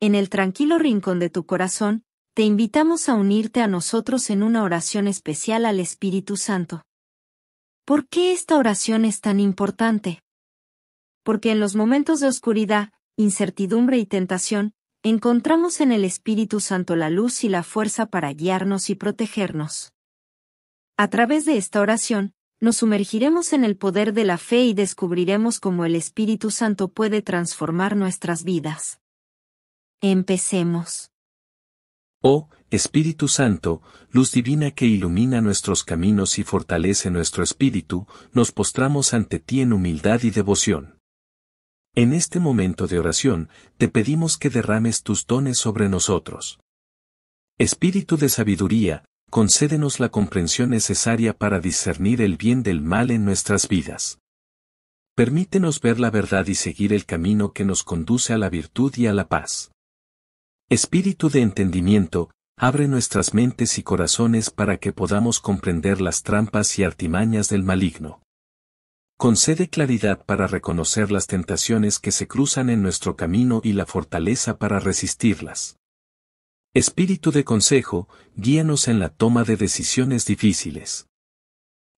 en el tranquilo rincón de tu corazón, te invitamos a unirte a nosotros en una oración especial al Espíritu Santo. ¿Por qué esta oración es tan importante? Porque en los momentos de oscuridad, incertidumbre y tentación, encontramos en el Espíritu Santo la luz y la fuerza para guiarnos y protegernos. A través de esta oración, nos sumergiremos en el poder de la fe y descubriremos cómo el Espíritu Santo puede transformar nuestras vidas. Empecemos. Oh, Espíritu Santo, luz divina que ilumina nuestros caminos y fortalece nuestro espíritu, nos postramos ante ti en humildad y devoción. En este momento de oración, te pedimos que derrames tus dones sobre nosotros. Espíritu de sabiduría, concédenos la comprensión necesaria para discernir el bien del mal en nuestras vidas. Permítenos ver la verdad y seguir el camino que nos conduce a la virtud y a la paz. Espíritu de entendimiento, abre nuestras mentes y corazones para que podamos comprender las trampas y artimañas del maligno. Concede claridad para reconocer las tentaciones que se cruzan en nuestro camino y la fortaleza para resistirlas. Espíritu de consejo, guíanos en la toma de decisiones difíciles.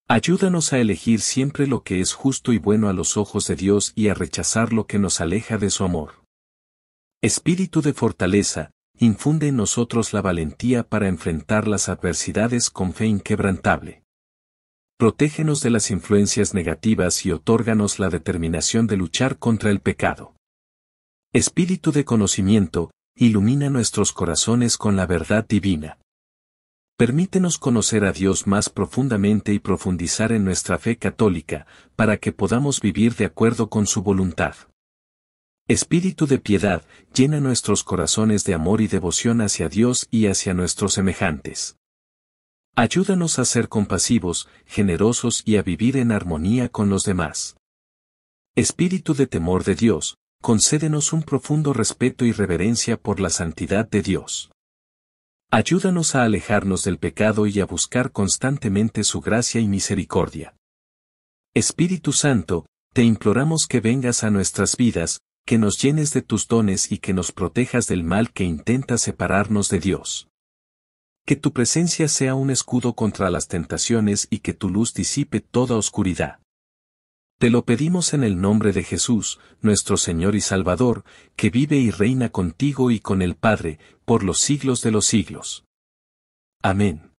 Ayúdanos a elegir siempre lo que es justo y bueno a los ojos de Dios y a rechazar lo que nos aleja de su amor. Espíritu de fortaleza, infunde en nosotros la valentía para enfrentar las adversidades con fe inquebrantable. Protégenos de las influencias negativas y otórganos la determinación de luchar contra el pecado. Espíritu de conocimiento, ilumina nuestros corazones con la verdad divina. Permítenos conocer a Dios más profundamente y profundizar en nuestra fe católica, para que podamos vivir de acuerdo con su voluntad. Espíritu de piedad, llena nuestros corazones de amor y devoción hacia Dios y hacia nuestros semejantes. Ayúdanos a ser compasivos, generosos y a vivir en armonía con los demás. Espíritu de temor de Dios, concédenos un profundo respeto y reverencia por la santidad de Dios. Ayúdanos a alejarnos del pecado y a buscar constantemente su gracia y misericordia. Espíritu Santo, te imploramos que vengas a nuestras vidas, que nos llenes de tus dones y que nos protejas del mal que intenta separarnos de Dios. Que tu presencia sea un escudo contra las tentaciones y que tu luz disipe toda oscuridad. Te lo pedimos en el nombre de Jesús, nuestro Señor y Salvador, que vive y reina contigo y con el Padre, por los siglos de los siglos. Amén.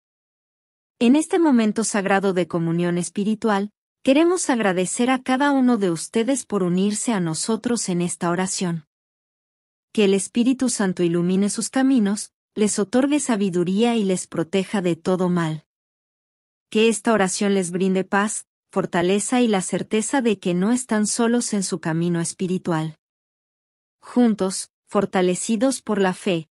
En este momento sagrado de comunión espiritual, Queremos agradecer a cada uno de ustedes por unirse a nosotros en esta oración. Que el Espíritu Santo ilumine sus caminos, les otorgue sabiduría y les proteja de todo mal. Que esta oración les brinde paz, fortaleza y la certeza de que no están solos en su camino espiritual. Juntos, fortalecidos por la fe,